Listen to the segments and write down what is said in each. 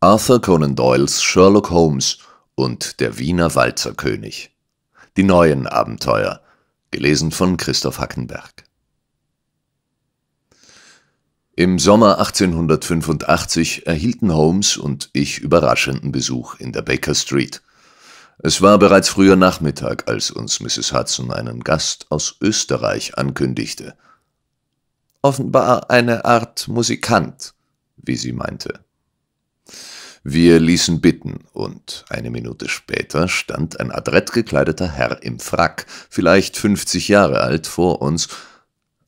Arthur Conan Doyles Sherlock Holmes und der Wiener Walzerkönig. Die neuen Abenteuer, gelesen von Christoph Hackenberg. Im Sommer 1885 erhielten Holmes und ich überraschenden Besuch in der Baker Street. Es war bereits früher Nachmittag, als uns Mrs. Hudson einen Gast aus Österreich ankündigte. Offenbar eine Art Musikant, wie sie meinte. Wir ließen bitten, und eine Minute später stand ein adrett gekleideter Herr im Frack, vielleicht 50 Jahre alt, vor uns,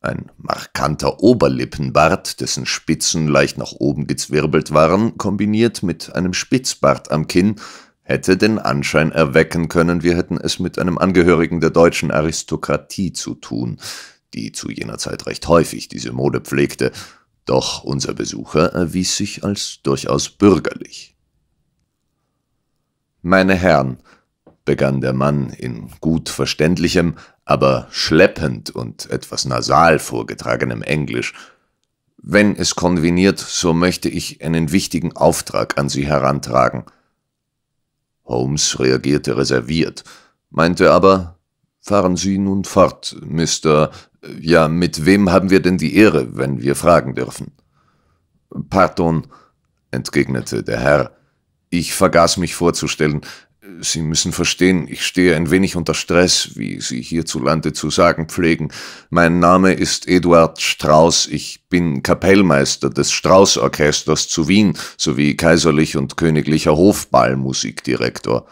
ein markanter Oberlippenbart, dessen Spitzen leicht nach oben gezwirbelt waren, kombiniert mit einem Spitzbart am Kinn, hätte den Anschein erwecken können, wir hätten es mit einem Angehörigen der deutschen Aristokratie zu tun, die zu jener Zeit recht häufig diese Mode pflegte, doch unser Besucher erwies sich als durchaus bürgerlich. Meine Herren, begann der Mann in gut verständlichem, aber schleppend und etwas nasal vorgetragenem Englisch, wenn es konveniert, so möchte ich einen wichtigen Auftrag an Sie herantragen. Holmes reagierte reserviert, meinte aber, Fahren Sie nun fort, Mr. Ja, mit wem haben wir denn die Ehre, wenn wir fragen dürfen? Pardon, entgegnete der Herr. Ich vergaß mich vorzustellen. Sie müssen verstehen, ich stehe ein wenig unter Stress, wie Sie hierzulande zu sagen pflegen. Mein Name ist Eduard Strauß, ich bin Kapellmeister des Strauß-Orchesters zu Wien sowie kaiserlich und königlicher Hofballmusikdirektor.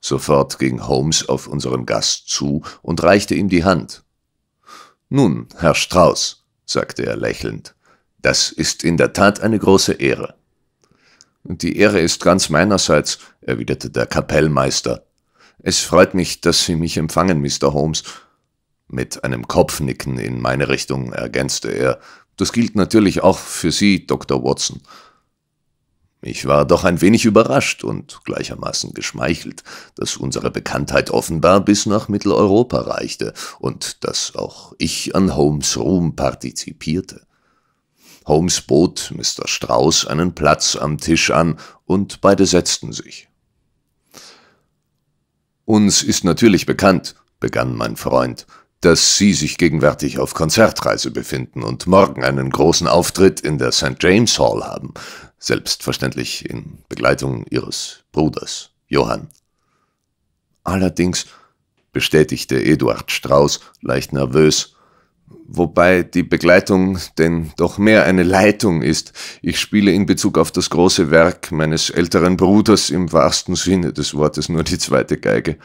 Sofort ging Holmes auf unseren Gast zu und reichte ihm die Hand. Nun, Herr Strauß, sagte er lächelnd, das ist in der Tat eine große Ehre. Die Ehre ist ganz meinerseits, erwiderte der Kapellmeister. Es freut mich, dass Sie mich empfangen, Mr. Holmes. Mit einem Kopfnicken in meine Richtung ergänzte er, das gilt natürlich auch für Sie, Dr. Watson. Ich war doch ein wenig überrascht und gleichermaßen geschmeichelt, dass unsere Bekanntheit offenbar bis nach Mitteleuropa reichte und dass auch ich an Holmes Ruhm partizipierte. Holmes bot Mr. Strauß einen Platz am Tisch an und beide setzten sich. Uns ist natürlich bekannt, begann mein Freund, dass Sie sich gegenwärtig auf Konzertreise befinden und morgen einen großen Auftritt in der St. James Hall haben, selbstverständlich in Begleitung Ihres Bruders Johann. Allerdings, bestätigte Eduard Strauß leicht nervös, wobei die Begleitung denn doch mehr eine Leitung ist. Ich spiele in Bezug auf das große Werk meines älteren Bruders im wahrsten Sinne des Wortes nur die zweite Geige.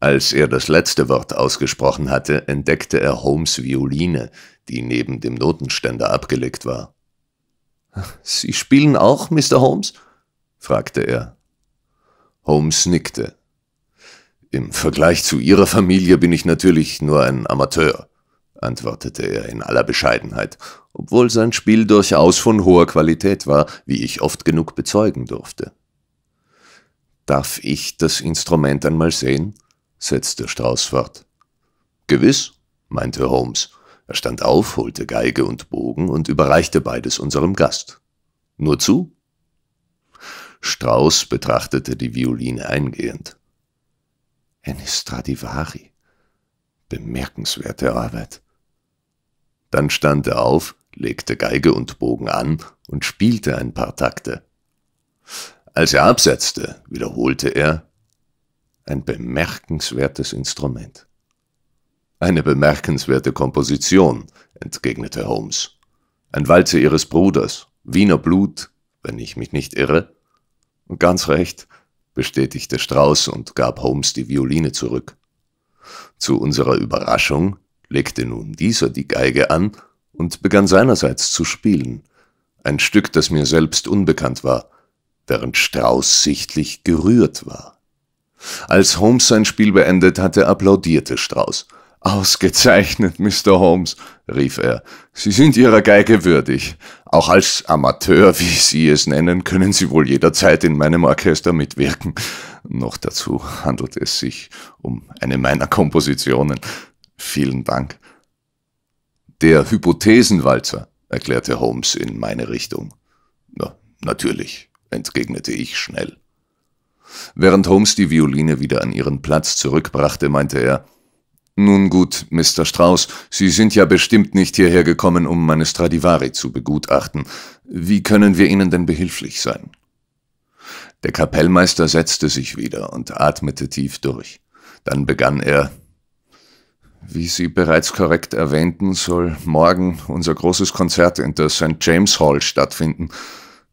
Als er das letzte Wort ausgesprochen hatte, entdeckte er Holmes' Violine, die neben dem Notenständer abgelegt war. »Sie spielen auch, Mr. Holmes?« fragte er. Holmes nickte. »Im Vergleich zu Ihrer Familie bin ich natürlich nur ein Amateur«, antwortete er in aller Bescheidenheit, obwohl sein Spiel durchaus von hoher Qualität war, wie ich oft genug bezeugen durfte. »Darf ich das Instrument einmal sehen?« setzte Strauß fort. Gewiss, meinte Holmes. Er stand auf, holte Geige und Bogen und überreichte beides unserem Gast. Nur zu? Strauß betrachtete die Violine eingehend. Enistradivari. Bemerkenswerte Arbeit. Dann stand er auf, legte Geige und Bogen an und spielte ein paar Takte. Als er absetzte, wiederholte er ein bemerkenswertes Instrument. Eine bemerkenswerte Komposition, entgegnete Holmes. Ein Walze ihres Bruders, Wiener Blut, wenn ich mich nicht irre. Und ganz recht, bestätigte Strauß und gab Holmes die Violine zurück. Zu unserer Überraschung legte nun dieser die Geige an und begann seinerseits zu spielen, ein Stück, das mir selbst unbekannt war, während Strauß sichtlich gerührt war. Als Holmes sein Spiel beendet hatte, applaudierte Strauß. Ausgezeichnet, Mr. Holmes, rief er. Sie sind Ihrer Geige würdig. Auch als Amateur, wie Sie es nennen, können Sie wohl jederzeit in meinem Orchester mitwirken. Noch dazu handelt es sich um eine meiner Kompositionen. Vielen Dank. Der Hypothesenwalzer, erklärte Holmes in meine Richtung. Na, natürlich, entgegnete ich schnell. Während Holmes die Violine wieder an ihren Platz zurückbrachte, meinte er Nun gut, Mr. Strauß, Sie sind ja bestimmt nicht hierher gekommen, um meine Stradivari zu begutachten. Wie können wir Ihnen denn behilflich sein? Der Kapellmeister setzte sich wieder und atmete tief durch. Dann begann er Wie Sie bereits korrekt erwähnten, soll morgen unser großes Konzert in der St. James Hall stattfinden.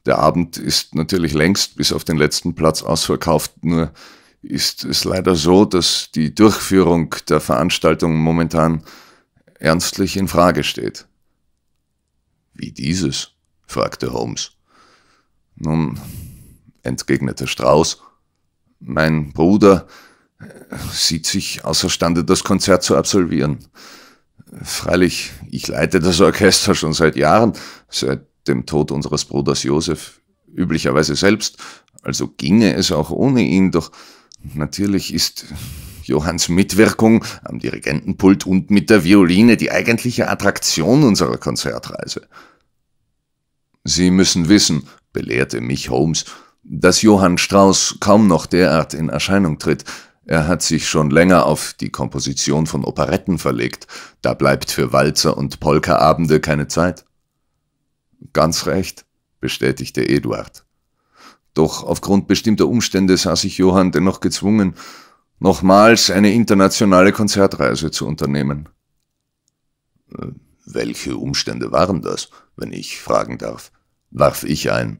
Der Abend ist natürlich längst bis auf den letzten Platz ausverkauft, nur ist es leider so, dass die Durchführung der Veranstaltung momentan ernstlich in Frage steht. Wie dieses? fragte Holmes. Nun, entgegnete Strauß, mein Bruder äh, sieht sich außerstande, das Konzert zu absolvieren. Freilich, ich leite das Orchester schon seit Jahren, seit dem Tod unseres Bruders Josef üblicherweise selbst, also ginge es auch ohne ihn, doch natürlich ist Johanns Mitwirkung am Dirigentenpult und mit der Violine die eigentliche Attraktion unserer Konzertreise. Sie müssen wissen, belehrte mich Holmes, dass Johann Strauss kaum noch derart in Erscheinung tritt. Er hat sich schon länger auf die Komposition von Operetten verlegt. Da bleibt für Walzer und Polkaabende keine Zeit. Ganz recht, bestätigte Eduard. Doch aufgrund bestimmter Umstände sah sich Johann dennoch gezwungen, nochmals eine internationale Konzertreise zu unternehmen. Äh, welche Umstände waren das, wenn ich fragen darf? warf ich ein.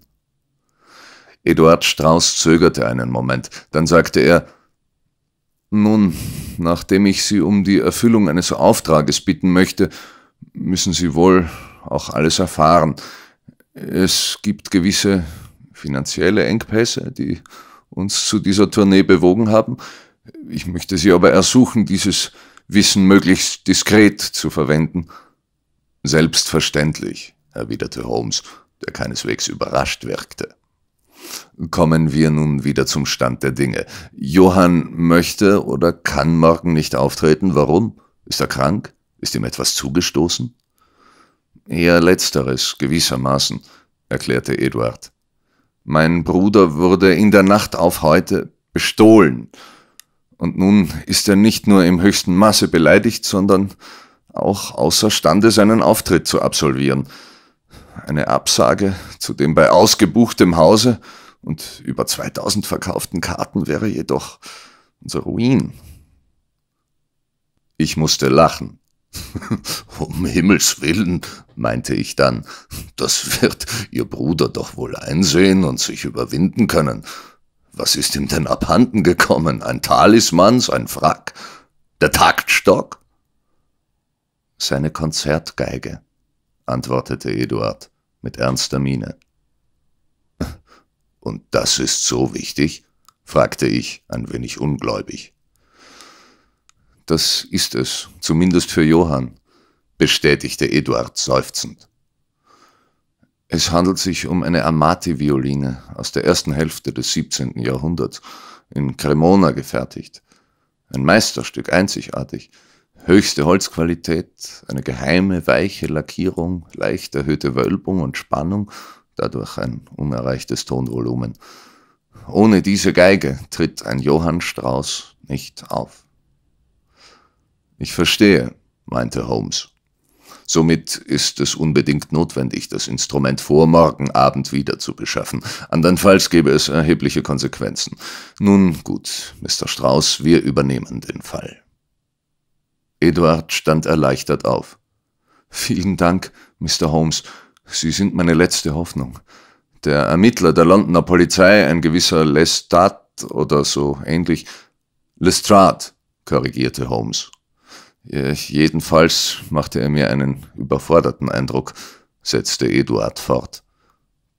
Eduard Strauß zögerte einen Moment, dann sagte er Nun, nachdem ich Sie um die Erfüllung eines Auftrages bitten möchte, müssen Sie wohl auch alles erfahren. Es gibt gewisse finanzielle Engpässe, die uns zu dieser Tournee bewogen haben. Ich möchte Sie aber ersuchen, dieses Wissen möglichst diskret zu verwenden. Selbstverständlich, erwiderte Holmes, der keineswegs überrascht wirkte. Kommen wir nun wieder zum Stand der Dinge. Johann möchte oder kann morgen nicht auftreten. Warum? Ist er krank? Ist ihm etwas zugestoßen? Eher letzteres gewissermaßen, erklärte Eduard. Mein Bruder wurde in der Nacht auf heute bestohlen. Und nun ist er nicht nur im höchsten Maße beleidigt, sondern auch außerstande, seinen Auftritt zu absolvieren. Eine Absage zu dem bei ausgebuchtem Hause und über 2000 verkauften Karten wäre jedoch unser Ruin. Ich musste lachen. um Himmels willen, meinte ich dann, das wird Ihr Bruder doch wohl einsehen und sich überwinden können. Was ist ihm denn abhanden gekommen? Ein Talisman, sein Frack? Der Taktstock? Seine Konzertgeige, antwortete Eduard mit ernster Miene. Und das ist so wichtig? fragte ich, ein wenig ungläubig das ist es, zumindest für Johann, bestätigte Eduard seufzend. Es handelt sich um eine Amati-Violine aus der ersten Hälfte des 17. Jahrhunderts, in Cremona gefertigt. Ein Meisterstück, einzigartig, höchste Holzqualität, eine geheime, weiche Lackierung, leicht erhöhte Wölbung und Spannung, dadurch ein unerreichtes Tonvolumen. Ohne diese Geige tritt ein Johann Strauss nicht auf. Ich verstehe, meinte Holmes. Somit ist es unbedingt notwendig, das Instrument vor morgen Abend wieder zu beschaffen. Andernfalls gäbe es erhebliche Konsequenzen. Nun gut, Mr. Strauß, wir übernehmen den Fall. Eduard stand erleichtert auf. Vielen Dank, Mr. Holmes. Sie sind meine letzte Hoffnung. Der Ermittler der Londoner Polizei, ein gewisser Lestat oder so ähnlich, Lestrade, korrigierte Holmes Jedenfalls machte er mir einen überforderten Eindruck, setzte Eduard fort.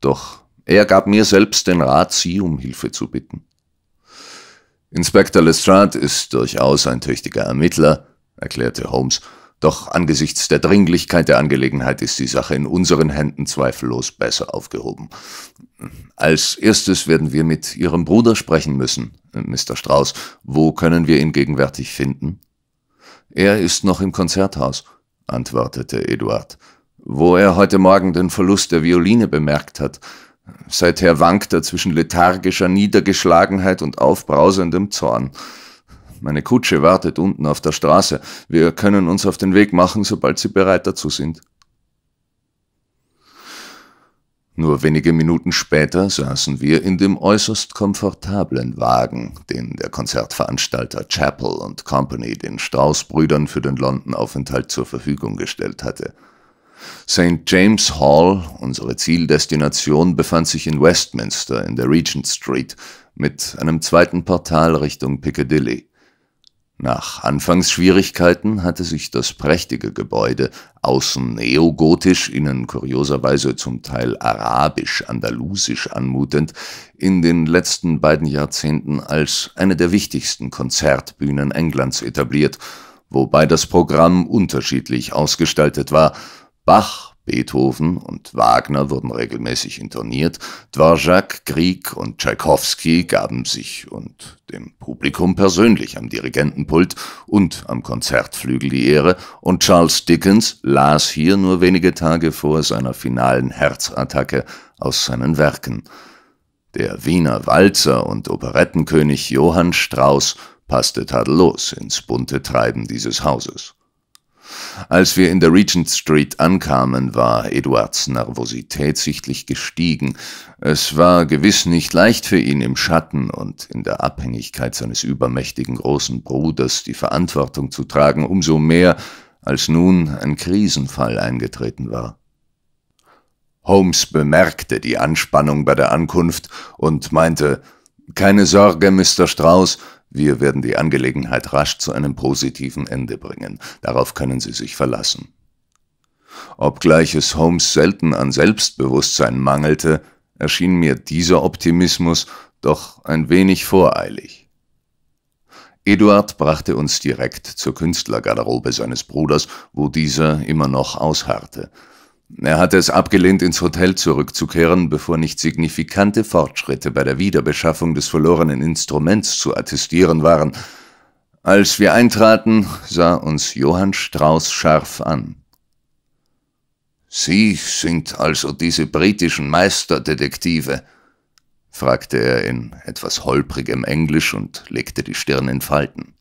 Doch er gab mir selbst den Rat, Sie um Hilfe zu bitten. Inspektor Lestrade ist durchaus ein tüchtiger Ermittler, erklärte Holmes, doch angesichts der Dringlichkeit der Angelegenheit ist die Sache in unseren Händen zweifellos besser aufgehoben. Als erstes werden wir mit Ihrem Bruder sprechen müssen, Mr. Strauß. Wo können wir ihn gegenwärtig finden? Er ist noch im Konzerthaus, antwortete Eduard, wo er heute Morgen den Verlust der Violine bemerkt hat. Seither wankt er zwischen lethargischer Niedergeschlagenheit und aufbrausendem Zorn. Meine Kutsche wartet unten auf der Straße. Wir können uns auf den Weg machen, sobald Sie bereit dazu sind. Nur wenige Minuten später saßen wir in dem äußerst komfortablen Wagen, den der Konzertveranstalter Chapel und Company den Strauß-Brüdern für den London-Aufenthalt zur Verfügung gestellt hatte. St. James Hall, unsere Zieldestination, befand sich in Westminster in der Regent Street mit einem zweiten Portal Richtung Piccadilly. Nach Anfangsschwierigkeiten hatte sich das prächtige Gebäude, außen neogotisch, innen kurioserweise zum Teil arabisch-andalusisch anmutend, in den letzten beiden Jahrzehnten als eine der wichtigsten Konzertbühnen Englands etabliert, wobei das Programm unterschiedlich ausgestaltet war. Bach, Beethoven und Wagner wurden regelmäßig interniert, Dvorak, Grieg und Tschaikowski gaben sich und dem Publikum persönlich am Dirigentenpult und am Konzertflügel die Ehre, und Charles Dickens las hier nur wenige Tage vor seiner finalen Herzattacke aus seinen Werken. Der Wiener Walzer und Operettenkönig Johann Strauss passte tadellos ins bunte Treiben dieses Hauses. Als wir in der Regent Street ankamen, war Eduards Nervosität sichtlich gestiegen. Es war gewiss nicht leicht für ihn, im Schatten und in der Abhängigkeit seines übermächtigen großen Bruders die Verantwortung zu tragen, umso mehr, als nun ein Krisenfall eingetreten war. Holmes bemerkte die Anspannung bei der Ankunft und meinte, keine Sorge, Mr. Strauß, wir werden die Angelegenheit rasch zu einem positiven Ende bringen. Darauf können Sie sich verlassen. Obgleich es Holmes selten an Selbstbewusstsein mangelte, erschien mir dieser Optimismus doch ein wenig voreilig. Eduard brachte uns direkt zur Künstlergarderobe seines Bruders, wo dieser immer noch ausharrte. Er hatte es abgelehnt, ins Hotel zurückzukehren, bevor nicht signifikante Fortschritte bei der Wiederbeschaffung des verlorenen Instruments zu attestieren waren. Als wir eintraten, sah uns Johann Strauß scharf an. Sie sind also diese britischen Meisterdetektive? fragte er in etwas holprigem Englisch und legte die Stirn in Falten.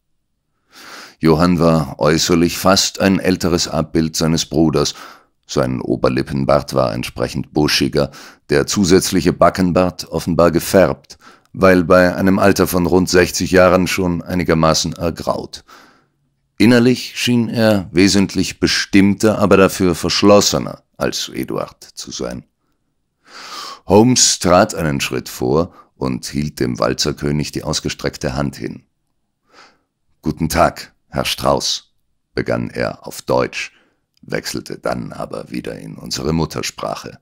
Johann war äußerlich fast ein älteres Abbild seines Bruders, sein Oberlippenbart war entsprechend buschiger, der zusätzliche Backenbart offenbar gefärbt, weil bei einem Alter von rund 60 Jahren schon einigermaßen ergraut. Innerlich schien er wesentlich bestimmter, aber dafür verschlossener als Eduard zu sein. Holmes trat einen Schritt vor und hielt dem Walzerkönig die ausgestreckte Hand hin. Guten Tag, Herr Strauß, begann er auf Deutsch, wechselte dann aber wieder in unsere Muttersprache.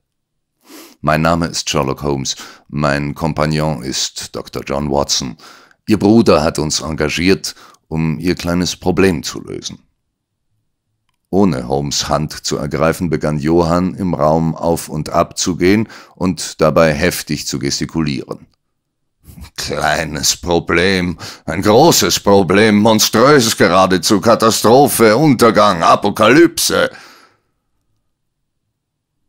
Mein Name ist Sherlock Holmes, mein Kompagnon ist Dr. John Watson. Ihr Bruder hat uns engagiert, um ihr kleines Problem zu lösen. Ohne Holmes Hand zu ergreifen, begann Johann im Raum auf und ab zu gehen und dabei heftig zu gestikulieren. Kleines Problem, ein großes Problem, monströs geradezu, Katastrophe, Untergang, Apokalypse.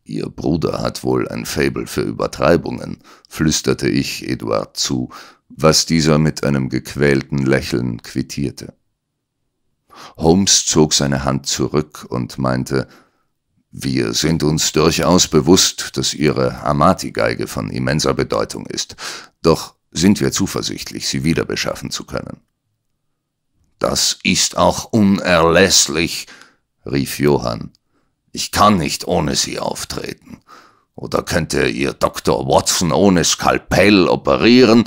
Ihr Bruder hat wohl ein Fabel für Übertreibungen, flüsterte ich Eduard zu, was dieser mit einem gequälten Lächeln quittierte. Holmes zog seine Hand zurück und meinte, wir sind uns durchaus bewusst, dass Ihre Amati-Geige von immenser Bedeutung ist, doch sind wir zuversichtlich, sie wieder beschaffen zu können. Das ist auch unerlässlich, rief Johann. Ich kann nicht ohne sie auftreten. Oder könnte ihr Dr. Watson ohne Skalpell operieren?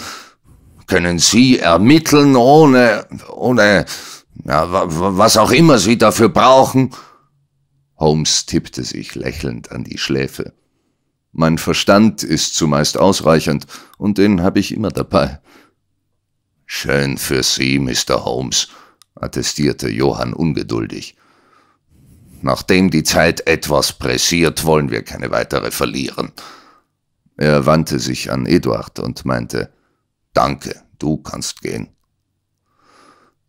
Können Sie ermitteln ohne, ohne, ja, was auch immer Sie dafür brauchen? Holmes tippte sich lächelnd an die Schläfe. Mein Verstand ist zumeist ausreichend, und den habe ich immer dabei. Schön für Sie, Mr. Holmes, attestierte Johann ungeduldig. Nachdem die Zeit etwas pressiert, wollen wir keine weitere verlieren. Er wandte sich an Eduard und meinte, Danke, du kannst gehen.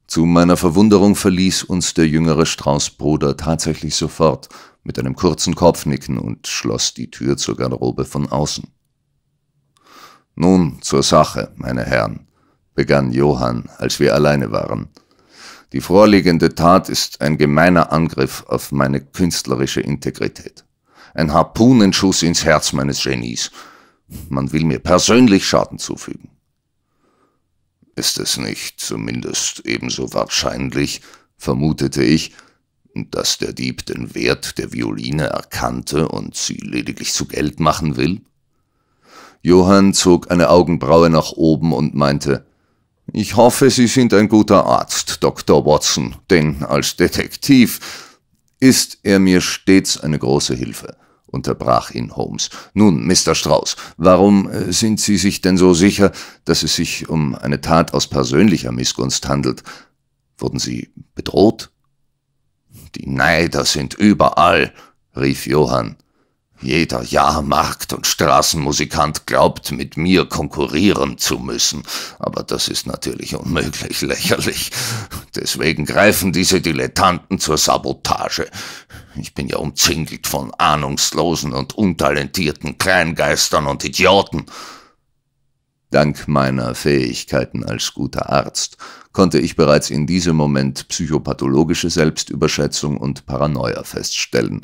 Zu meiner Verwunderung verließ uns der jüngere Straußbruder tatsächlich sofort, mit einem kurzen Kopfnicken und schloss die Tür zur Garderobe von außen. Nun zur Sache, meine Herren, begann Johann, als wir alleine waren. Die vorliegende Tat ist ein gemeiner Angriff auf meine künstlerische Integrität. Ein Harpunenschuss ins Herz meines Genies. Man will mir persönlich Schaden zufügen. Ist es nicht zumindest ebenso wahrscheinlich, vermutete ich, dass der Dieb den Wert der Violine erkannte und sie lediglich zu Geld machen will? Johann zog eine Augenbraue nach oben und meinte, ich hoffe, Sie sind ein guter Arzt, Dr. Watson, denn als Detektiv ist er mir stets eine große Hilfe, unterbrach ihn Holmes. Nun, Mr. Strauß, warum äh, sind Sie sich denn so sicher, dass es sich um eine Tat aus persönlicher Missgunst handelt? Wurden Sie bedroht? die Neider sind überall, rief Johann. Jeder Jahrmarkt und Straßenmusikant glaubt, mit mir konkurrieren zu müssen, aber das ist natürlich unmöglich lächerlich. Deswegen greifen diese Dilettanten zur Sabotage. Ich bin ja umzingelt von ahnungslosen und untalentierten Kleingeistern und Idioten. Dank meiner Fähigkeiten als guter Arzt konnte ich bereits in diesem Moment psychopathologische Selbstüberschätzung und Paranoia feststellen,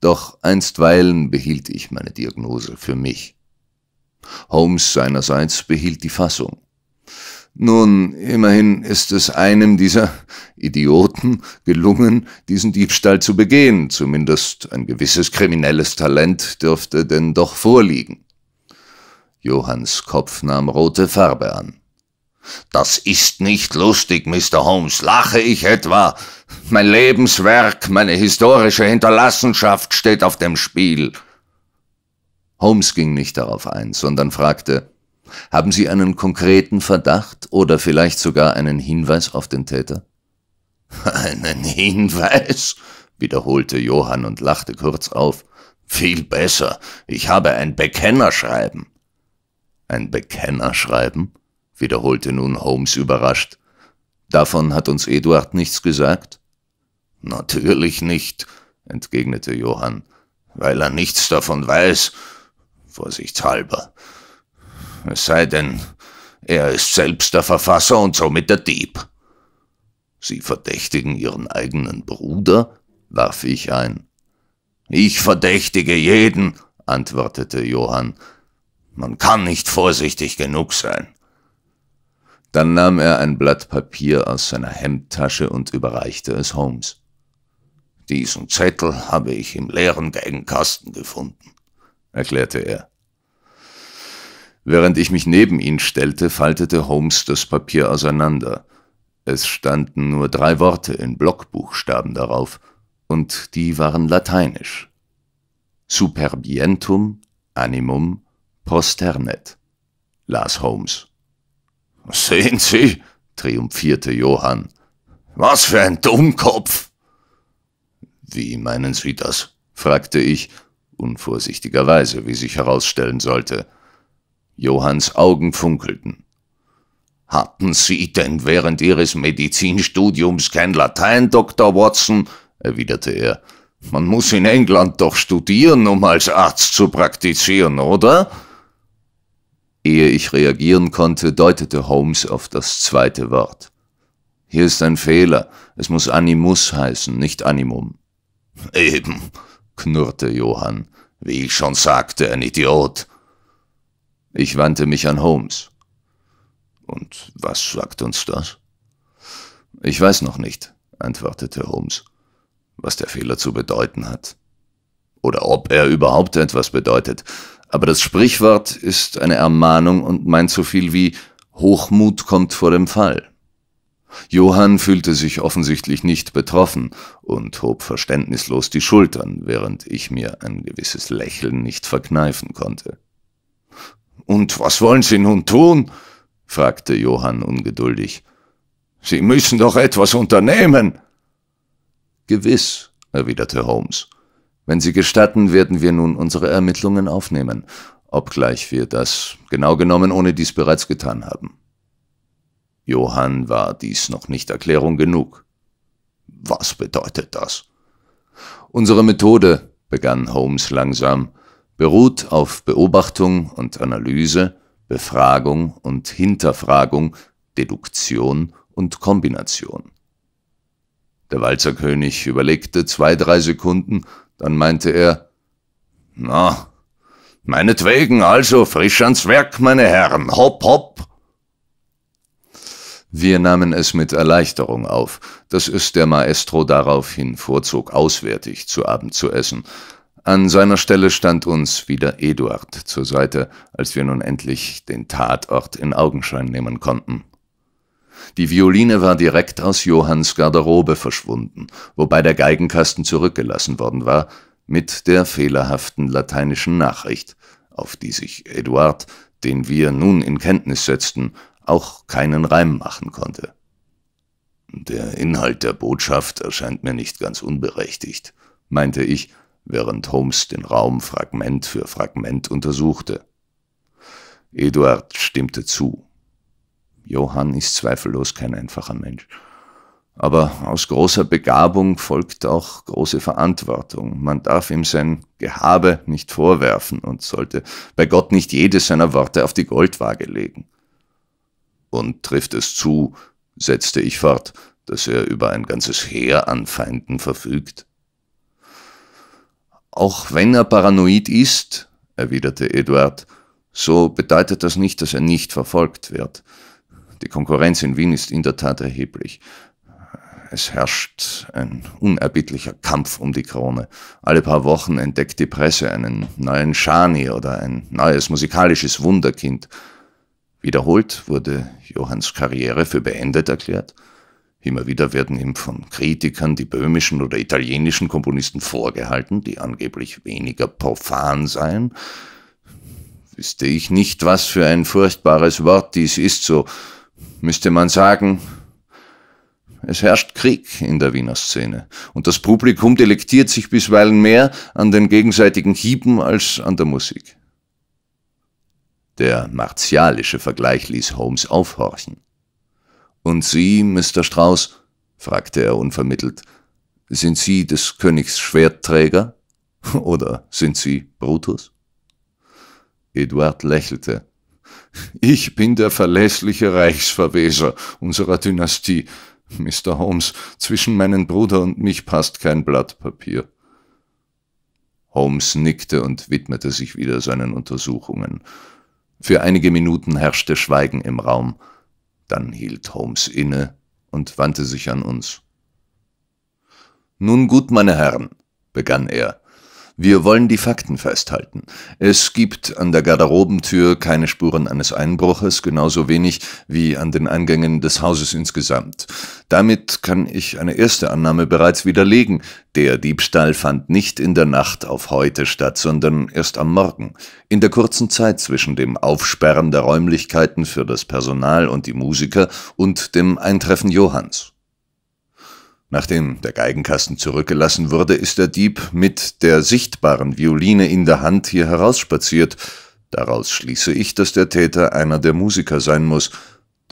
doch einstweilen behielt ich meine Diagnose für mich. Holmes seinerseits behielt die Fassung. Nun, immerhin ist es einem dieser Idioten gelungen, diesen Diebstahl zu begehen, zumindest ein gewisses kriminelles Talent dürfte denn doch vorliegen. Johanns Kopf nahm rote Farbe an. Das ist nicht lustig, Mr. Holmes. Lache ich etwa? Mein Lebenswerk, meine historische Hinterlassenschaft steht auf dem Spiel. Holmes ging nicht darauf ein, sondern fragte Haben Sie einen konkreten Verdacht oder vielleicht sogar einen Hinweis auf den Täter? Einen Hinweis? wiederholte Johann und lachte kurz auf. Viel besser. Ich habe ein Bekennerschreiben. Ein Bekenner schreiben? wiederholte nun Holmes überrascht. Davon hat uns Eduard nichts gesagt? Natürlich nicht, entgegnete Johann, weil er nichts davon weiß, vorsichtshalber. Es sei denn, er ist selbst der Verfasser und somit der Dieb. Sie verdächtigen Ihren eigenen Bruder? warf ich ein. Ich verdächtige jeden, antwortete Johann, man kann nicht vorsichtig genug sein. Dann nahm er ein Blatt Papier aus seiner Hemdtasche und überreichte es Holmes. Diesen Zettel habe ich im leeren Geigenkasten gefunden, erklärte er. Während ich mich neben ihn stellte, faltete Holmes das Papier auseinander. Es standen nur drei Worte in Blockbuchstaben darauf, und die waren lateinisch. Superbientum animum Posternet. las Holmes. Sehen Sie, triumphierte Johann, was für ein Dummkopf! Wie meinen Sie das? fragte ich, unvorsichtigerweise, wie sich herausstellen sollte. Johanns Augen funkelten. Hatten Sie denn während Ihres Medizinstudiums kein Latein, Dr. Watson? erwiderte er. Man muss in England doch studieren, um als Arzt zu praktizieren, oder? Ehe ich reagieren konnte, deutete Holmes auf das zweite Wort. Hier ist ein Fehler. Es muss Animus heißen, nicht Animum. Eben, knurrte Johann. Wie ich schon sagte, ein Idiot. Ich wandte mich an Holmes. Und was sagt uns das? Ich weiß noch nicht, antwortete Holmes, was der Fehler zu bedeuten hat. Oder ob er überhaupt etwas bedeutet. Aber das Sprichwort ist eine Ermahnung und meint so viel wie Hochmut kommt vor dem Fall. Johann fühlte sich offensichtlich nicht betroffen und hob verständnislos die Schultern, während ich mir ein gewisses Lächeln nicht verkneifen konnte. Und was wollen Sie nun tun? fragte Johann ungeduldig. Sie müssen doch etwas unternehmen. Gewiss, erwiderte Holmes. Wenn Sie gestatten, werden wir nun unsere Ermittlungen aufnehmen, obgleich wir das genau genommen ohne dies bereits getan haben. Johann war dies noch nicht Erklärung genug. Was bedeutet das? Unsere Methode, begann Holmes langsam, beruht auf Beobachtung und Analyse, Befragung und Hinterfragung, Deduktion und Kombination. Der Walzerkönig überlegte zwei, drei Sekunden, dann meinte er, na, meinetwegen, also frisch ans Werk, meine Herren, hopp, hopp. Wir nahmen es mit Erleichterung auf, dass es der Maestro daraufhin vorzog, auswärtig zu Abend zu essen. An seiner Stelle stand uns wieder Eduard zur Seite, als wir nun endlich den Tatort in Augenschein nehmen konnten. Die Violine war direkt aus Johanns Garderobe verschwunden, wobei der Geigenkasten zurückgelassen worden war, mit der fehlerhaften lateinischen Nachricht, auf die sich Eduard, den wir nun in Kenntnis setzten, auch keinen Reim machen konnte. Der Inhalt der Botschaft erscheint mir nicht ganz unberechtigt, meinte ich, während Holmes den Raum Fragment für Fragment untersuchte. Eduard stimmte zu. Johann ist zweifellos kein einfacher Mensch. Aber aus großer Begabung folgt auch große Verantwortung. Man darf ihm sein Gehabe nicht vorwerfen und sollte bei Gott nicht jedes seiner Worte auf die Goldwaage legen. Und trifft es zu, setzte ich fort, dass er über ein ganzes Heer an Feinden verfügt? Auch wenn er paranoid ist, erwiderte Eduard, so bedeutet das nicht, dass er nicht verfolgt wird. Die Konkurrenz in Wien ist in der Tat erheblich. Es herrscht ein unerbittlicher Kampf um die Krone. Alle paar Wochen entdeckt die Presse einen neuen Schani oder ein neues musikalisches Wunderkind. Wiederholt wurde Johanns Karriere für beendet erklärt. Immer wieder werden ihm von Kritikern die böhmischen oder italienischen Komponisten vorgehalten, die angeblich weniger profan seien. Wüsste ich nicht, was für ein furchtbares Wort dies ist, so müsste man sagen, es herrscht Krieg in der Wiener Szene und das Publikum delektiert sich bisweilen mehr an den gegenseitigen Hieben als an der Musik. Der martialische Vergleich ließ Holmes aufhorchen. Und Sie, Mr. Strauß, fragte er unvermittelt, sind Sie des Königs Schwertträger oder sind Sie Brutus? Eduard lächelte ich bin der verlässliche Reichsverweser unserer Dynastie. Mr. Holmes, zwischen meinen Bruder und mich passt kein Blatt Papier. Holmes nickte und widmete sich wieder seinen Untersuchungen. Für einige Minuten herrschte Schweigen im Raum. Dann hielt Holmes inne und wandte sich an uns. Nun gut, meine Herren, begann er, wir wollen die Fakten festhalten. Es gibt an der Garderobentür keine Spuren eines Einbruches, genauso wenig wie an den Eingängen des Hauses insgesamt. Damit kann ich eine erste Annahme bereits widerlegen. Der Diebstahl fand nicht in der Nacht auf heute statt, sondern erst am Morgen. In der kurzen Zeit zwischen dem Aufsperren der Räumlichkeiten für das Personal und die Musiker und dem Eintreffen Johanns. Nachdem der Geigenkasten zurückgelassen wurde, ist der Dieb mit der sichtbaren Violine in der Hand hier herausspaziert. Daraus schließe ich, dass der Täter einer der Musiker sein muss,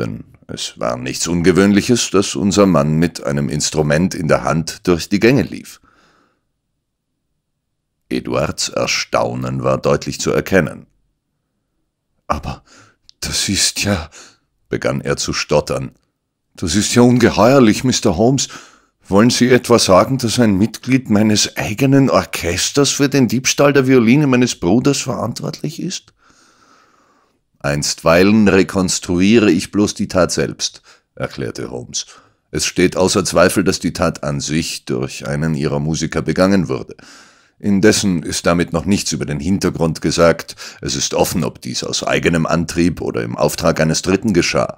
denn es war nichts Ungewöhnliches, dass unser Mann mit einem Instrument in der Hand durch die Gänge lief. Eduards Erstaunen war deutlich zu erkennen. Aber das ist ja, begann er zu stottern, das ist ja ungeheuerlich, Mr. Holmes, wollen Sie etwa sagen, dass ein Mitglied meines eigenen Orchesters für den Diebstahl der Violine meines Bruders verantwortlich ist? Einstweilen rekonstruiere ich bloß die Tat selbst, erklärte Holmes. Es steht außer Zweifel, dass die Tat an sich durch einen ihrer Musiker begangen wurde. Indessen ist damit noch nichts über den Hintergrund gesagt. Es ist offen, ob dies aus eigenem Antrieb oder im Auftrag eines Dritten geschah.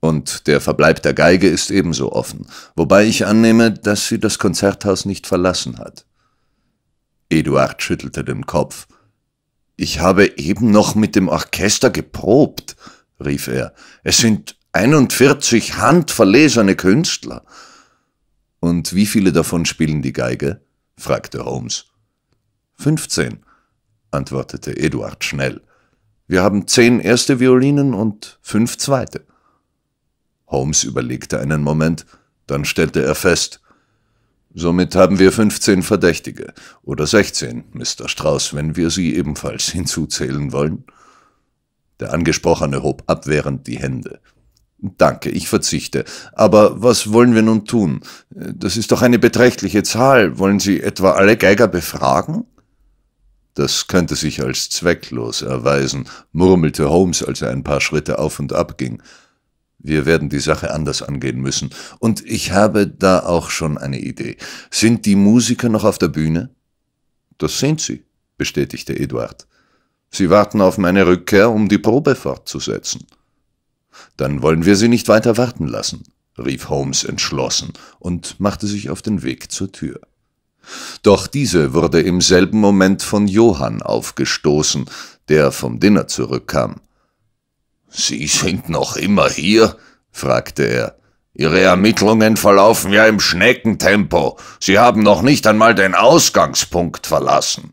Und der Verbleib der Geige ist ebenso offen, wobei ich annehme, dass sie das Konzerthaus nicht verlassen hat. Eduard schüttelte den Kopf. Ich habe eben noch mit dem Orchester geprobt, rief er. Es sind 41 handverlesene Künstler. Und wie viele davon spielen die Geige? fragte Holmes. 15, antwortete Eduard schnell. Wir haben zehn erste Violinen und fünf zweite. Holmes überlegte einen Moment, dann stellte er fest, Somit haben wir 15 Verdächtige. Oder 16, Mr. Strauß, wenn wir Sie ebenfalls hinzuzählen wollen. Der Angesprochene hob abwehrend die Hände. Danke, ich verzichte. Aber was wollen wir nun tun? Das ist doch eine beträchtliche Zahl. Wollen Sie etwa alle Geiger befragen? Das könnte sich als zwecklos erweisen, murmelte Holmes, als er ein paar Schritte auf und ab ging. Wir werden die Sache anders angehen müssen. Und ich habe da auch schon eine Idee. Sind die Musiker noch auf der Bühne? Das sind sie, bestätigte Eduard. Sie warten auf meine Rückkehr, um die Probe fortzusetzen. Dann wollen wir sie nicht weiter warten lassen, rief Holmes entschlossen und machte sich auf den Weg zur Tür. Doch diese wurde im selben Moment von Johann aufgestoßen, der vom Dinner zurückkam. Sie sind noch immer hier? fragte er. Ihre Ermittlungen verlaufen ja im Schneckentempo. Sie haben noch nicht einmal den Ausgangspunkt verlassen.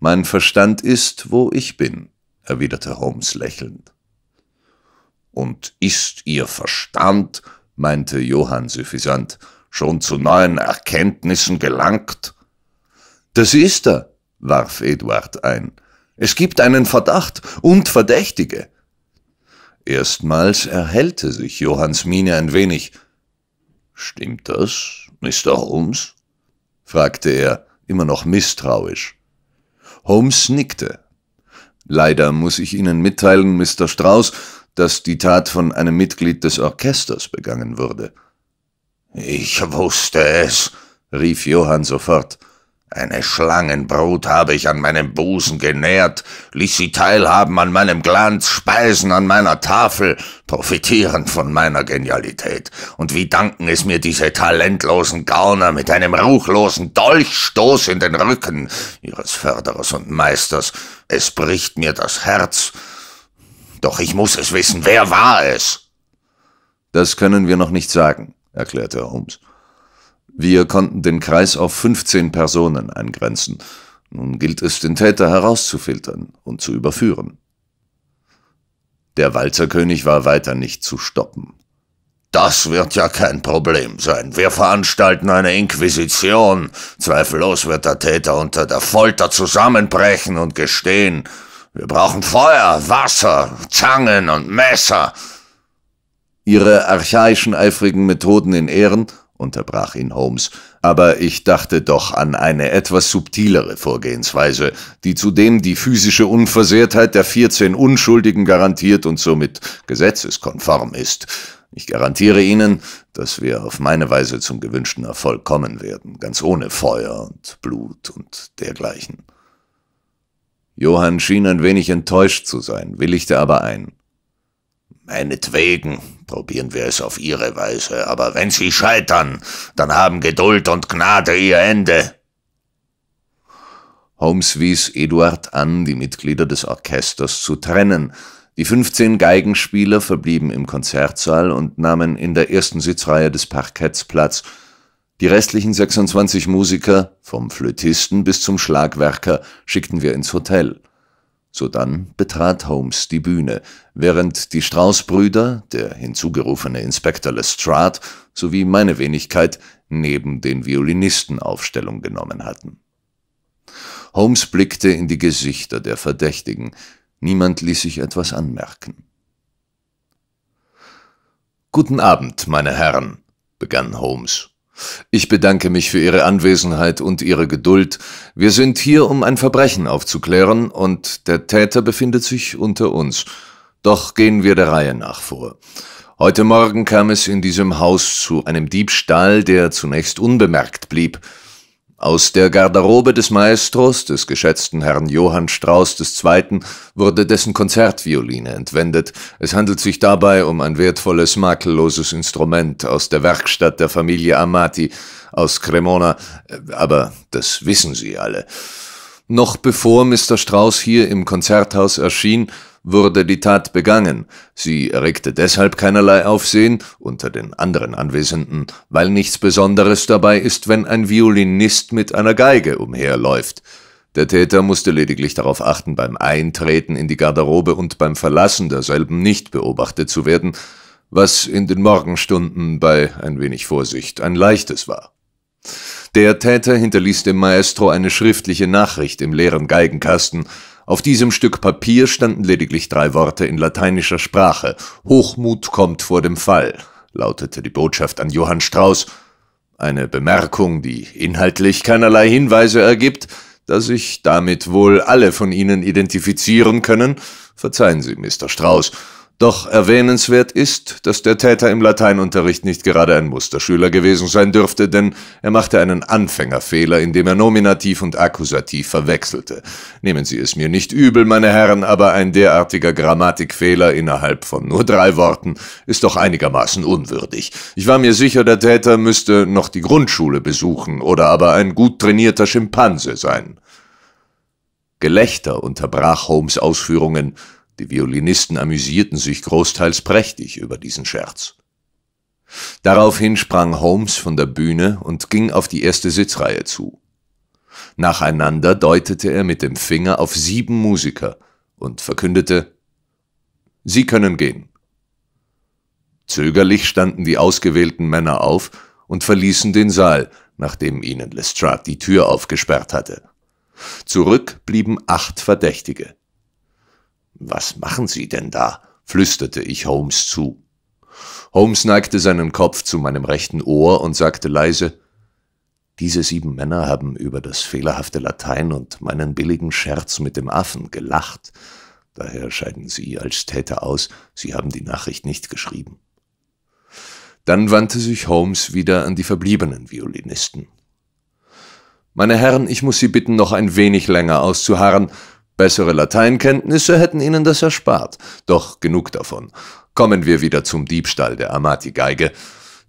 Mein Verstand ist, wo ich bin, erwiderte Holmes lächelnd. Und ist Ihr Verstand, meinte Johann suffisant, schon zu neuen Erkenntnissen gelangt? Das ist er, warf Eduard ein. Es gibt einen Verdacht und Verdächtige. Erstmals erhellte sich Johanns Miene ein wenig. »Stimmt das, Mr. Holmes?« fragte er, immer noch misstrauisch. Holmes nickte. »Leider muss ich Ihnen mitteilen, Mr. Strauß, dass die Tat von einem Mitglied des Orchesters begangen wurde.« »Ich wusste es«, rief Johann sofort. Eine Schlangenbrut habe ich an meinem Busen genährt, ließ sie teilhaben an meinem Glanz, speisen an meiner Tafel, profitieren von meiner Genialität. Und wie danken es mir diese talentlosen Gauner mit einem ruchlosen Dolchstoß in den Rücken ihres Förderers und Meisters. Es bricht mir das Herz. Doch ich muss es wissen, wer war es? Das können wir noch nicht sagen, erklärte Holmes. Wir konnten den Kreis auf 15 Personen eingrenzen. Nun gilt es, den Täter herauszufiltern und zu überführen. Der Walzerkönig war weiter nicht zu stoppen. Das wird ja kein Problem sein. Wir veranstalten eine Inquisition. Zweifellos wird der Täter unter der Folter zusammenbrechen und gestehen. Wir brauchen Feuer, Wasser, Zangen und Messer. Ihre archaischen eifrigen Methoden in Ehren unterbrach ihn Holmes, aber ich dachte doch an eine etwas subtilere Vorgehensweise, die zudem die physische Unversehrtheit der 14 Unschuldigen garantiert und somit gesetzeskonform ist. Ich garantiere Ihnen, dass wir auf meine Weise zum gewünschten Erfolg kommen werden, ganz ohne Feuer und Blut und dergleichen. Johann schien ein wenig enttäuscht zu sein, willigte aber ein. Meinetwegen, probieren wir es auf Ihre Weise, aber wenn Sie scheitern, dann haben Geduld und Gnade Ihr Ende. Holmes wies Eduard an, die Mitglieder des Orchesters zu trennen. Die 15 Geigenspieler verblieben im Konzertsaal und nahmen in der ersten Sitzreihe des Parketts Platz. Die restlichen 26 Musiker, vom Flötisten bis zum Schlagwerker, schickten wir ins Hotel. Sodann betrat Holmes die Bühne, während die Strauß-Brüder, der hinzugerufene Inspektor Lestrade sowie meine Wenigkeit neben den Violinisten Aufstellung genommen hatten. Holmes blickte in die Gesichter der Verdächtigen. Niemand ließ sich etwas anmerken. Guten Abend, meine Herren, begann Holmes. Ich bedanke mich für Ihre Anwesenheit und Ihre Geduld. Wir sind hier, um ein Verbrechen aufzuklären, und der Täter befindet sich unter uns. Doch gehen wir der Reihe nach vor. Heute Morgen kam es in diesem Haus zu einem Diebstahl, der zunächst unbemerkt blieb. Aus der Garderobe des Maestros, des geschätzten Herrn Johann Strauß II., wurde dessen Konzertvioline entwendet. Es handelt sich dabei um ein wertvolles, makelloses Instrument aus der Werkstatt der Familie Amati aus Cremona, äh, aber das wissen Sie alle. Noch bevor Mr. Strauß hier im Konzerthaus erschien, wurde die Tat begangen. Sie erregte deshalb keinerlei Aufsehen unter den anderen Anwesenden, weil nichts Besonderes dabei ist, wenn ein Violinist mit einer Geige umherläuft. Der Täter musste lediglich darauf achten, beim Eintreten in die Garderobe und beim Verlassen derselben nicht beobachtet zu werden, was in den Morgenstunden bei ein wenig Vorsicht ein leichtes war. Der Täter hinterließ dem Maestro eine schriftliche Nachricht im leeren Geigenkasten. Auf diesem Stück Papier standen lediglich drei Worte in lateinischer Sprache. Hochmut kommt vor dem Fall, lautete die Botschaft an Johann Strauß. Eine Bemerkung, die inhaltlich keinerlei Hinweise ergibt, da sich damit wohl alle von Ihnen identifizieren können. Verzeihen Sie, Mr. Strauß. Doch erwähnenswert ist, dass der Täter im Lateinunterricht nicht gerade ein Musterschüler gewesen sein dürfte, denn er machte einen Anfängerfehler, indem er Nominativ und Akkusativ verwechselte. Nehmen Sie es mir nicht übel, meine Herren, aber ein derartiger Grammatikfehler innerhalb von nur drei Worten ist doch einigermaßen unwürdig. Ich war mir sicher, der Täter müsste noch die Grundschule besuchen oder aber ein gut trainierter Schimpanse sein. Gelächter unterbrach Holmes Ausführungen, die Violinisten amüsierten sich großteils prächtig über diesen Scherz. Daraufhin sprang Holmes von der Bühne und ging auf die erste Sitzreihe zu. Nacheinander deutete er mit dem Finger auf sieben Musiker und verkündete Sie können gehen. Zögerlich standen die ausgewählten Männer auf und verließen den Saal, nachdem ihnen Lestrade die Tür aufgesperrt hatte. Zurück blieben acht Verdächtige. Was machen Sie denn da? flüsterte ich Holmes zu. Holmes neigte seinen Kopf zu meinem rechten Ohr und sagte leise Diese sieben Männer haben über das fehlerhafte Latein und meinen billigen Scherz mit dem Affen gelacht. Daher scheiden Sie als Täter aus, Sie haben die Nachricht nicht geschrieben. Dann wandte sich Holmes wieder an die verbliebenen Violinisten. Meine Herren, ich muss Sie bitten, noch ein wenig länger auszuharren, Bessere Lateinkenntnisse hätten ihnen das erspart. Doch genug davon. Kommen wir wieder zum Diebstahl der Amati-Geige.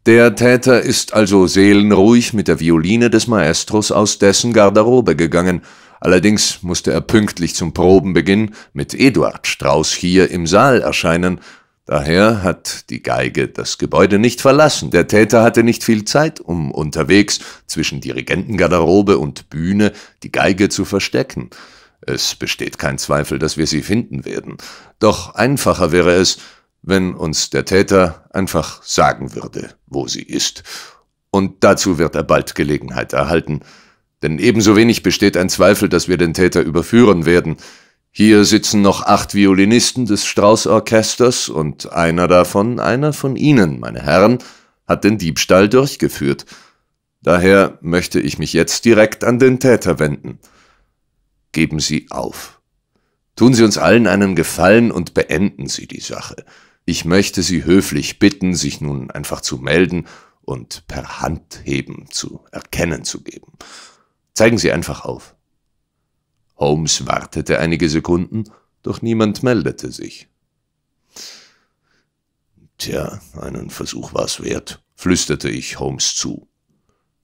Der Täter ist also seelenruhig mit der Violine des Maestros aus dessen Garderobe gegangen. Allerdings musste er pünktlich zum Probenbeginn mit Eduard Strauß hier im Saal erscheinen. Daher hat die Geige das Gebäude nicht verlassen. Der Täter hatte nicht viel Zeit, um unterwegs zwischen Dirigentengarderobe und Bühne die Geige zu verstecken. Es besteht kein Zweifel, dass wir sie finden werden. Doch einfacher wäre es, wenn uns der Täter einfach sagen würde, wo sie ist. Und dazu wird er bald Gelegenheit erhalten. Denn ebenso wenig besteht ein Zweifel, dass wir den Täter überführen werden. Hier sitzen noch acht Violinisten des Strauß-Orchesters und einer davon, einer von Ihnen, meine Herren, hat den Diebstahl durchgeführt. Daher möchte ich mich jetzt direkt an den Täter wenden. Geben Sie auf. Tun Sie uns allen einen Gefallen und beenden Sie die Sache. Ich möchte Sie höflich bitten, sich nun einfach zu melden und per Handheben zu erkennen zu geben. Zeigen Sie einfach auf. Holmes wartete einige Sekunden, doch niemand meldete sich. Tja, einen Versuch war's wert, flüsterte ich Holmes zu.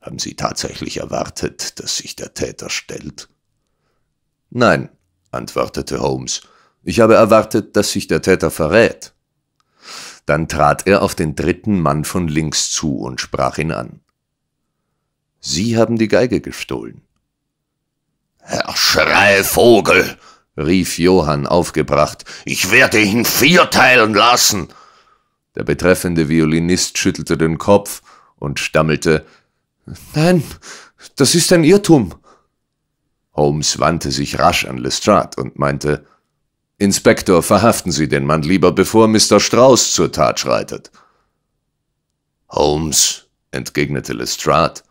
Haben Sie tatsächlich erwartet, dass sich der Täter stellt? Nein, antwortete Holmes. Ich habe erwartet, dass sich der Täter verrät. Dann trat er auf den dritten Mann von links zu und sprach ihn an. Sie haben die Geige gestohlen. Herr Schreivogel, rief Johann aufgebracht, ich werde ihn vierteilen lassen. Der betreffende Violinist schüttelte den Kopf und stammelte Nein, das ist ein Irrtum. Holmes wandte sich rasch an Lestrade und meinte, Inspektor, verhaften Sie den Mann lieber, bevor Mr. Strauß zur Tat schreitet. Holmes, entgegnete Lestrade,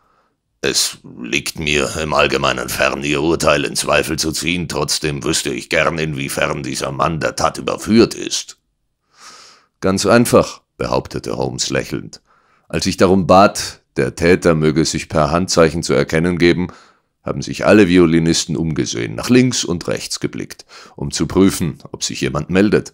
es liegt mir im Allgemeinen fern, Ihr Urteil in Zweifel zu ziehen, trotzdem wüsste ich gern, inwiefern dieser Mann der Tat überführt ist. Ganz einfach, behauptete Holmes lächelnd. Als ich darum bat, der Täter möge sich per Handzeichen zu erkennen geben, haben sich alle Violinisten umgesehen, nach links und rechts geblickt, um zu prüfen, ob sich jemand meldet.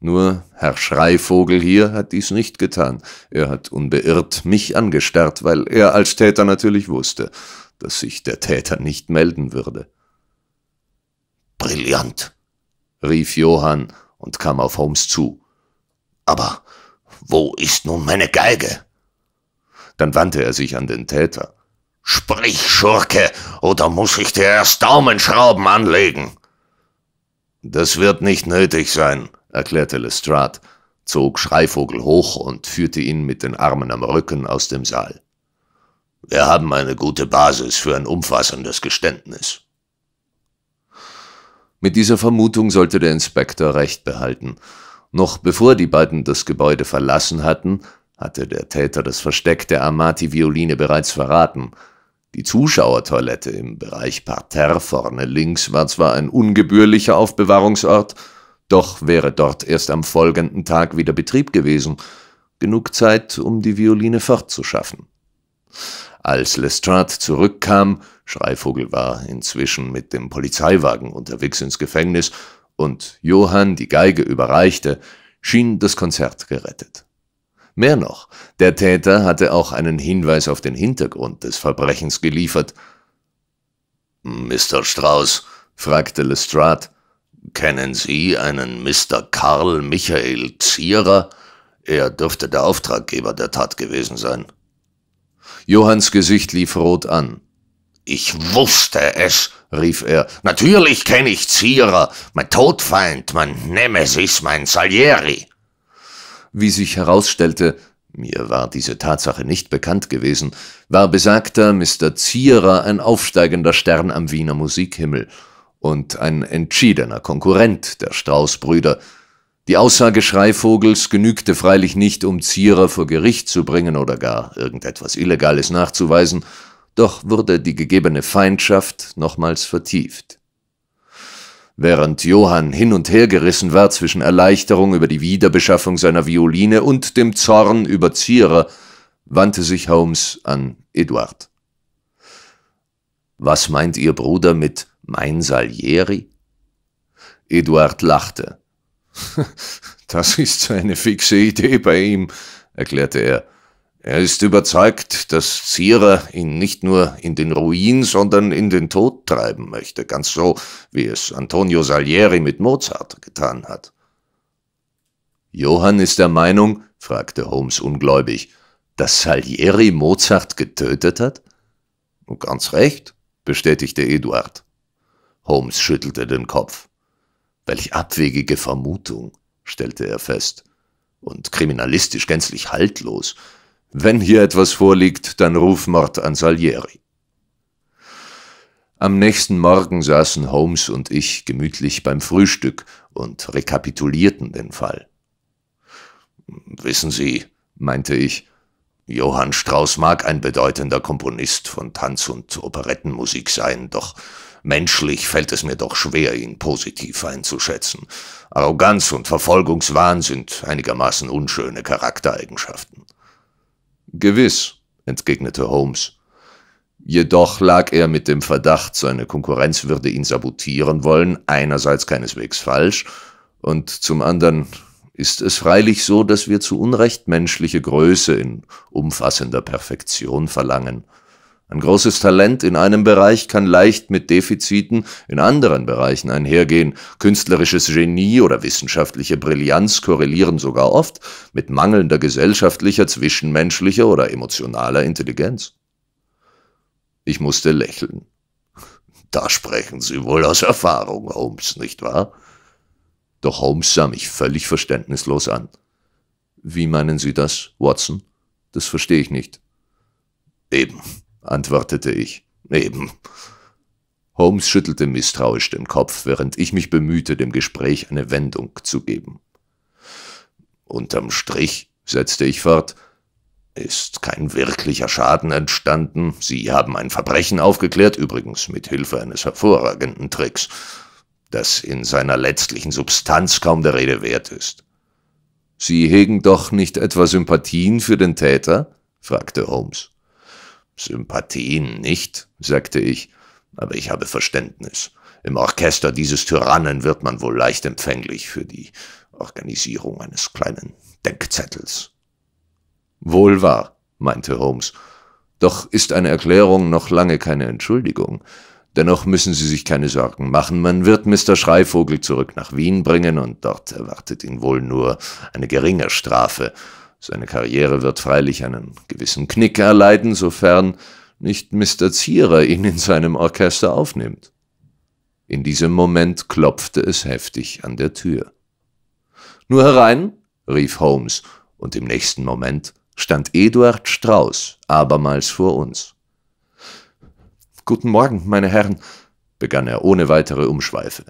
Nur Herr Schreivogel hier hat dies nicht getan. Er hat unbeirrt mich angestarrt, weil er als Täter natürlich wusste, dass sich der Täter nicht melden würde. Brillant, rief Johann und kam auf Holmes zu. Aber wo ist nun meine Geige? Dann wandte er sich an den Täter. Sprich, Schurke, oder muss ich dir erst Daumenschrauben anlegen? Das wird nicht nötig sein, erklärte Lestrade, zog Schreivogel hoch und führte ihn mit den Armen am Rücken aus dem Saal. Wir haben eine gute Basis für ein umfassendes Geständnis. Mit dieser Vermutung sollte der Inspektor recht behalten. Noch bevor die beiden das Gebäude verlassen hatten, hatte der Täter das Versteck der Amati-Violine bereits verraten – die Zuschauertoilette im Bereich Parterre vorne links war zwar ein ungebührlicher Aufbewahrungsort, doch wäre dort erst am folgenden Tag wieder Betrieb gewesen, genug Zeit, um die Violine fortzuschaffen. Als Lestrade zurückkam, Schreivogel war inzwischen mit dem Polizeiwagen unterwegs ins Gefängnis und Johann die Geige überreichte, schien das Konzert gerettet. Mehr noch, der Täter hatte auch einen Hinweis auf den Hintergrund des Verbrechens geliefert. Mr. Strauß, fragte Lestrade, kennen Sie einen Mr. Karl Michael Zierer? Er dürfte der Auftraggeber der Tat gewesen sein. Johanns Gesicht lief rot an. Ich wusste es, rief er. Natürlich kenne ich Zierer, mein Todfeind, mein Nemesis, mein Salieri. Wie sich herausstellte, mir war diese Tatsache nicht bekannt gewesen, war besagter Mr. Zierer ein aufsteigender Stern am Wiener Musikhimmel und ein entschiedener Konkurrent der Strauß-Brüder. Die Aussage Schreivogels genügte freilich nicht, um Zierer vor Gericht zu bringen oder gar irgendetwas Illegales nachzuweisen, doch wurde die gegebene Feindschaft nochmals vertieft. Während Johann hin und her gerissen war zwischen Erleichterung über die Wiederbeschaffung seiner Violine und dem Zorn über Zierer, wandte sich Holmes an Eduard. Was meint Ihr Bruder mit mein Salieri? Eduard lachte. Das ist eine fixe Idee bei ihm, erklärte er. Er ist überzeugt, dass Zierer ihn nicht nur in den Ruin, sondern in den Tod treiben möchte, ganz so, wie es Antonio Salieri mit Mozart getan hat. Johann ist der Meinung, fragte Holmes ungläubig, dass Salieri Mozart getötet hat? Ganz recht, bestätigte Eduard. Holmes schüttelte den Kopf. Welch abwegige Vermutung, stellte er fest, und kriminalistisch gänzlich haltlos. Wenn hier etwas vorliegt, dann Rufmord an Salieri. Am nächsten Morgen saßen Holmes und ich gemütlich beim Frühstück und rekapitulierten den Fall. Wissen Sie, meinte ich, Johann Strauss mag ein bedeutender Komponist von Tanz- und Operettenmusik sein, doch menschlich fällt es mir doch schwer, ihn positiv einzuschätzen. Arroganz und Verfolgungswahn sind einigermaßen unschöne Charaktereigenschaften. Gewiss, entgegnete Holmes. Jedoch lag er mit dem Verdacht, seine Konkurrenz würde ihn sabotieren wollen, einerseits keineswegs falsch, und zum anderen ist es freilich so, dass wir zu Unrecht menschliche Größe in umfassender Perfektion verlangen. Ein großes Talent in einem Bereich kann leicht mit Defiziten in anderen Bereichen einhergehen. Künstlerisches Genie oder wissenschaftliche Brillanz korrelieren sogar oft mit mangelnder gesellschaftlicher, zwischenmenschlicher oder emotionaler Intelligenz. Ich musste lächeln. Da sprechen Sie wohl aus Erfahrung, Holmes, nicht wahr? Doch Holmes sah mich völlig verständnislos an. Wie meinen Sie das, Watson? Das verstehe ich nicht. Eben antwortete ich. Eben. Holmes schüttelte misstrauisch den Kopf, während ich mich bemühte, dem Gespräch eine Wendung zu geben. Unterm Strich, setzte ich fort, ist kein wirklicher Schaden entstanden. Sie haben ein Verbrechen aufgeklärt, übrigens mit Hilfe eines hervorragenden Tricks, das in seiner letztlichen Substanz kaum der Rede wert ist. Sie hegen doch nicht etwa Sympathien für den Täter? fragte Holmes. Sympathien nicht, sagte ich, aber ich habe Verständnis. Im Orchester dieses Tyrannen wird man wohl leicht empfänglich für die Organisierung eines kleinen Denkzettels. Wohl wahr, meinte Holmes. Doch ist eine Erklärung noch lange keine Entschuldigung. Dennoch müssen Sie sich keine Sorgen machen. Man wird Mr. Schreivogel zurück nach Wien bringen und dort erwartet ihn wohl nur eine geringe Strafe. Seine Karriere wird freilich einen gewissen Knick erleiden, sofern nicht Mr. Zierer ihn in seinem Orchester aufnimmt. In diesem Moment klopfte es heftig an der Tür. Nur herein, rief Holmes, und im nächsten Moment stand Eduard Strauß abermals vor uns. Guten Morgen, meine Herren, begann er ohne weitere Umschweife.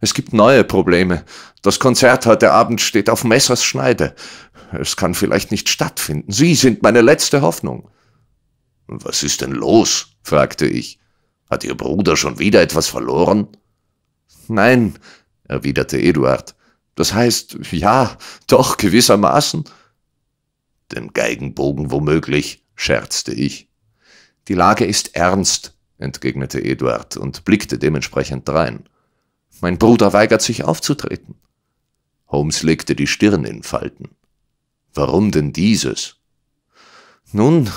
Es gibt neue Probleme. Das Konzert heute Abend steht auf Messers Schneide. Es kann vielleicht nicht stattfinden. Sie sind meine letzte Hoffnung. Was ist denn los? fragte ich. Hat Ihr Bruder schon wieder etwas verloren? Nein, erwiderte Eduard. Das heißt, ja, doch gewissermaßen. Den Geigenbogen womöglich, scherzte ich. Die Lage ist ernst, entgegnete Eduard und blickte dementsprechend drein. Mein Bruder weigert sich aufzutreten. Holmes legte die Stirn in Falten. Warum denn dieses? Nun,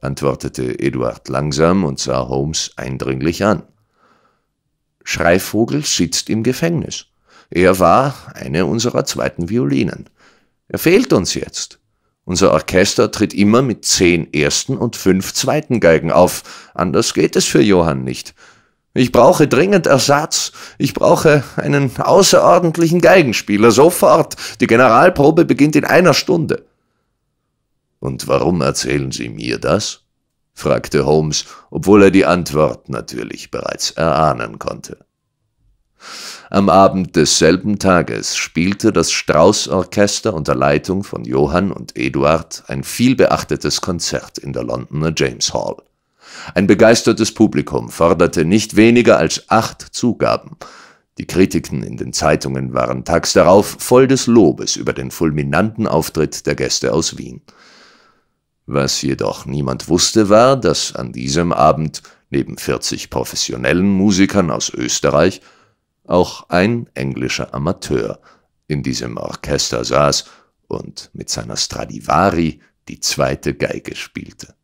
antwortete Eduard langsam und sah Holmes eindringlich an. Schreivogel sitzt im Gefängnis. Er war eine unserer zweiten Violinen. Er fehlt uns jetzt. Unser Orchester tritt immer mit zehn ersten und fünf zweiten Geigen auf. Anders geht es für Johann nicht. Ich brauche dringend Ersatz. Ich brauche einen außerordentlichen Geigenspieler. Sofort. Die Generalprobe beginnt in einer Stunde. Und warum erzählen Sie mir das? fragte Holmes, obwohl er die Antwort natürlich bereits erahnen konnte. Am Abend desselben Tages spielte das Strauß-Orchester unter Leitung von Johann und Eduard ein vielbeachtetes Konzert in der Londoner James Hall. Ein begeistertes Publikum forderte nicht weniger als acht Zugaben. Die Kritiken in den Zeitungen waren tags darauf voll des Lobes über den fulminanten Auftritt der Gäste aus Wien. Was jedoch niemand wusste, war, dass an diesem Abend neben 40 professionellen Musikern aus Österreich auch ein englischer Amateur in diesem Orchester saß und mit seiner Stradivari die zweite Geige spielte.